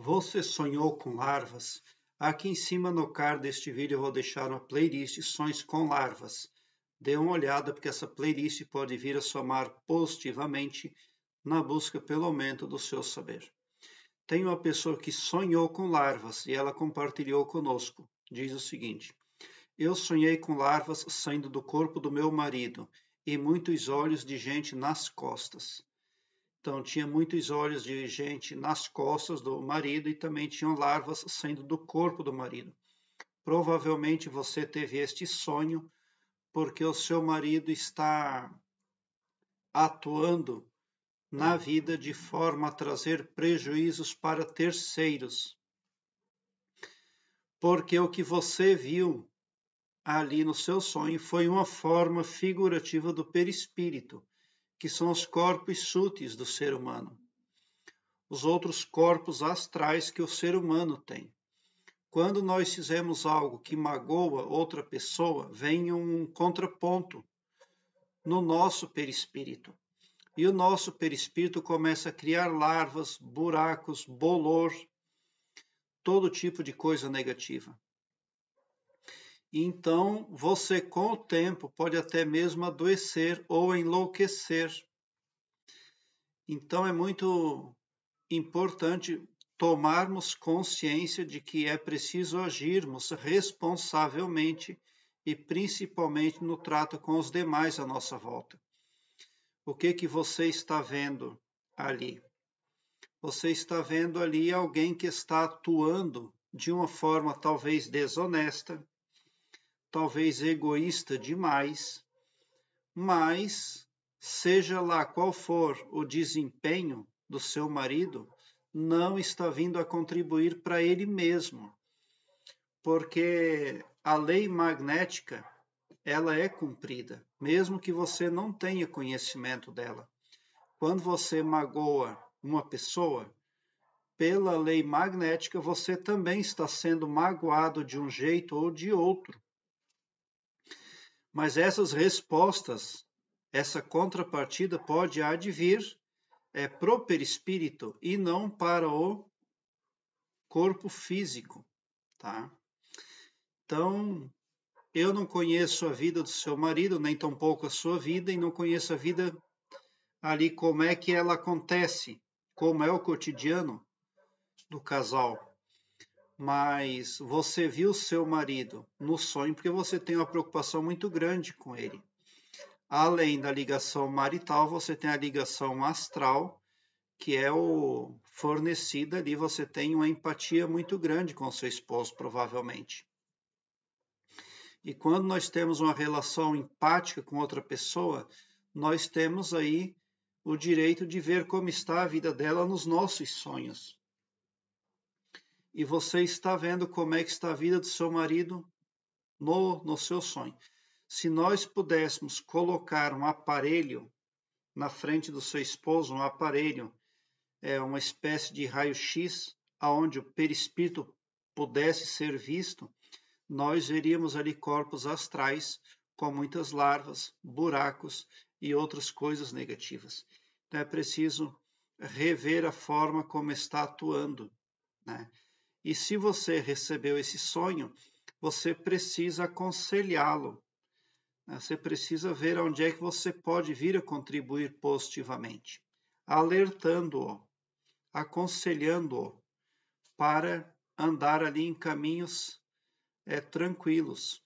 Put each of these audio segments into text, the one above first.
Você sonhou com larvas? Aqui em cima no card deste vídeo eu vou deixar uma playlist Sonhos com Larvas. Dê uma olhada porque essa playlist pode vir a somar positivamente na busca pelo aumento do seu saber. Tem uma pessoa que sonhou com larvas e ela compartilhou conosco. Diz o seguinte: Eu sonhei com larvas saindo do corpo do meu marido e muitos olhos de gente nas costas. Então, tinha muitos olhos de gente nas costas do marido e também tinham larvas saindo do corpo do marido. Provavelmente você teve este sonho porque o seu marido está atuando na vida de forma a trazer prejuízos para terceiros. Porque o que você viu ali no seu sonho foi uma forma figurativa do perispírito que são os corpos sutis do ser humano, os outros corpos astrais que o ser humano tem. Quando nós fizemos algo que magoa outra pessoa, vem um contraponto no nosso perispírito. E o nosso perispírito começa a criar larvas, buracos, bolor, todo tipo de coisa negativa. Então, você com o tempo pode até mesmo adoecer ou enlouquecer. Então, é muito importante tomarmos consciência de que é preciso agirmos responsavelmente e principalmente no trato com os demais à nossa volta. O que que você está vendo ali? Você está vendo ali alguém que está atuando de uma forma talvez desonesta, talvez egoísta demais, mas seja lá qual for o desempenho do seu marido, não está vindo a contribuir para ele mesmo. Porque a lei magnética, ela é cumprida, mesmo que você não tenha conhecimento dela. Quando você magoa uma pessoa, pela lei magnética, você também está sendo magoado de um jeito ou de outro. Mas essas respostas, essa contrapartida pode advir é, para o perispírito e não para o corpo físico, tá? Então, eu não conheço a vida do seu marido, nem tampouco a sua vida, e não conheço a vida ali como é que ela acontece, como é o cotidiano do casal mas você viu seu marido no sonho porque você tem uma preocupação muito grande com ele. Além da ligação marital, você tem a ligação astral, que é o fornecida ali, você tem uma empatia muito grande com seu esposo, provavelmente. E quando nós temos uma relação empática com outra pessoa, nós temos aí o direito de ver como está a vida dela nos nossos sonhos e você está vendo como é que está a vida do seu marido no, no seu sonho. Se nós pudéssemos colocar um aparelho na frente do seu esposo, um aparelho, é uma espécie de raio-x, aonde o perispírito pudesse ser visto, nós veríamos ali corpos astrais com muitas larvas, buracos e outras coisas negativas. Então é preciso rever a forma como está atuando, né? E se você recebeu esse sonho, você precisa aconselhá-lo. Né? Você precisa ver onde é que você pode vir a contribuir positivamente, alertando-o, aconselhando-o para andar ali em caminhos é, tranquilos.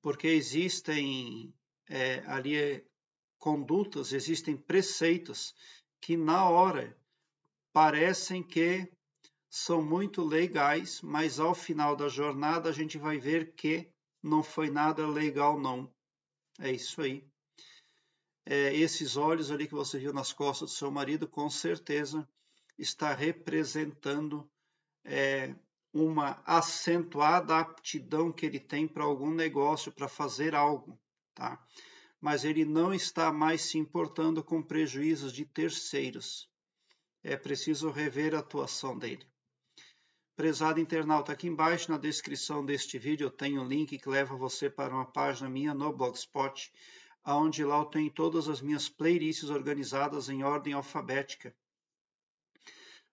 Porque existem é, ali eh, condutas, existem preceitos que na hora parecem que são muito legais, mas ao final da jornada a gente vai ver que não foi nada legal, não. É isso aí. É, esses olhos ali que você viu nas costas do seu marido, com certeza está representando é, uma acentuada aptidão que ele tem para algum negócio, para fazer algo, tá? Mas ele não está mais se importando com prejuízos de terceiros. É preciso rever a atuação dele. Prezado internauta, aqui embaixo na descrição deste vídeo eu tenho um link que leva você para uma página minha no Blogspot, onde lá eu tenho todas as minhas playlists organizadas em ordem alfabética,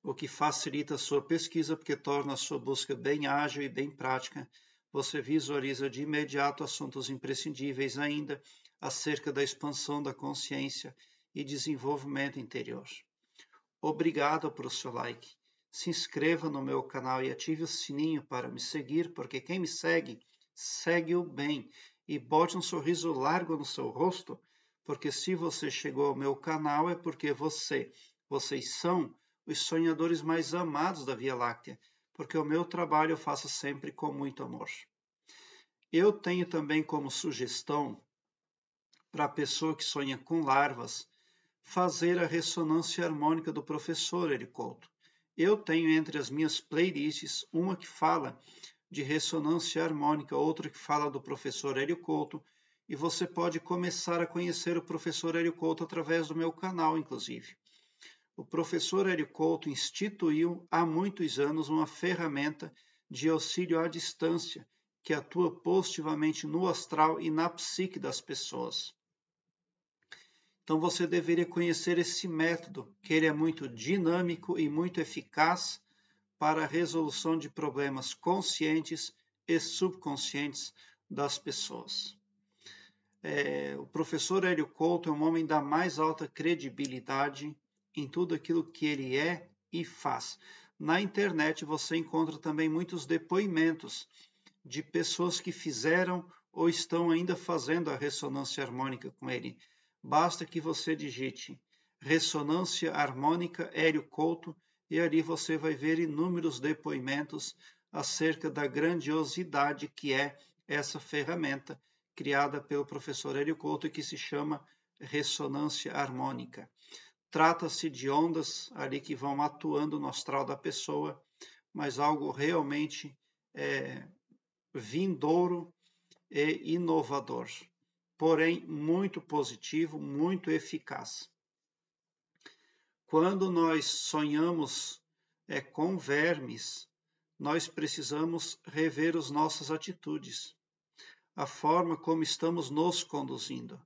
o que facilita a sua pesquisa porque torna a sua busca bem ágil e bem prática. Você visualiza de imediato assuntos imprescindíveis ainda acerca da expansão da consciência e desenvolvimento interior. Obrigado por seu like se inscreva no meu canal e ative o sininho para me seguir, porque quem me segue, segue-o bem. E bote um sorriso largo no seu rosto, porque se você chegou ao meu canal é porque você, vocês são os sonhadores mais amados da Via Láctea, porque o meu trabalho eu faço sempre com muito amor. Eu tenho também como sugestão para a pessoa que sonha com larvas fazer a ressonância harmônica do professor Eric Couto. Eu tenho entre as minhas playlists uma que fala de ressonância harmônica, outra que fala do professor Hélio Couto, e você pode começar a conhecer o professor Hélio Couto através do meu canal, inclusive. O professor Hélio Couto instituiu há muitos anos uma ferramenta de auxílio à distância que atua positivamente no astral e na psique das pessoas. Então você deveria conhecer esse método, que ele é muito dinâmico e muito eficaz para a resolução de problemas conscientes e subconscientes das pessoas. É, o professor Hélio Couto é um homem da mais alta credibilidade em tudo aquilo que ele é e faz. Na internet você encontra também muitos depoimentos de pessoas que fizeram ou estão ainda fazendo a ressonância harmônica com ele. Basta que você digite ressonância harmônica Hélio Couto e ali você vai ver inúmeros depoimentos acerca da grandiosidade que é essa ferramenta criada pelo professor Hélio Couto e que se chama ressonância harmônica. Trata-se de ondas ali que vão atuando no astral da pessoa, mas algo realmente é, vindouro e inovador porém muito positivo, muito eficaz. Quando nós sonhamos é, com vermes, nós precisamos rever as nossas atitudes, a forma como estamos nos conduzindo.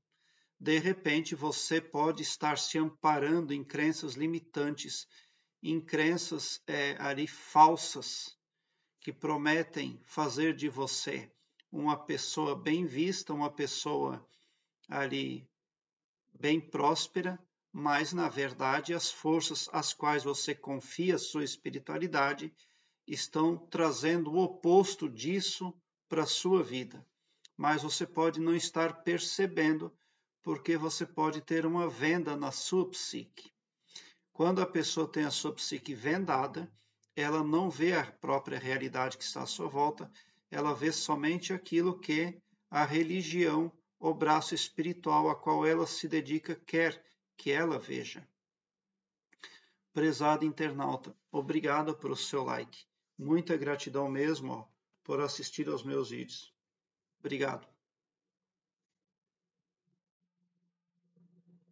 De repente, você pode estar se amparando em crenças limitantes, em crenças é, ali falsas, que prometem fazer de você uma pessoa bem vista, uma pessoa ali bem próspera, mas na verdade as forças às quais você confia sua espiritualidade estão trazendo o oposto disso para a sua vida. Mas você pode não estar percebendo, porque você pode ter uma venda na sua psique. Quando a pessoa tem a sua psique vendada, ela não vê a própria realidade que está à sua volta ela vê somente aquilo que a religião, o braço espiritual a qual ela se dedica, quer que ela veja. Prezado internauta, obrigado pelo seu like. Muita gratidão mesmo ó, por assistir aos meus vídeos. Obrigado.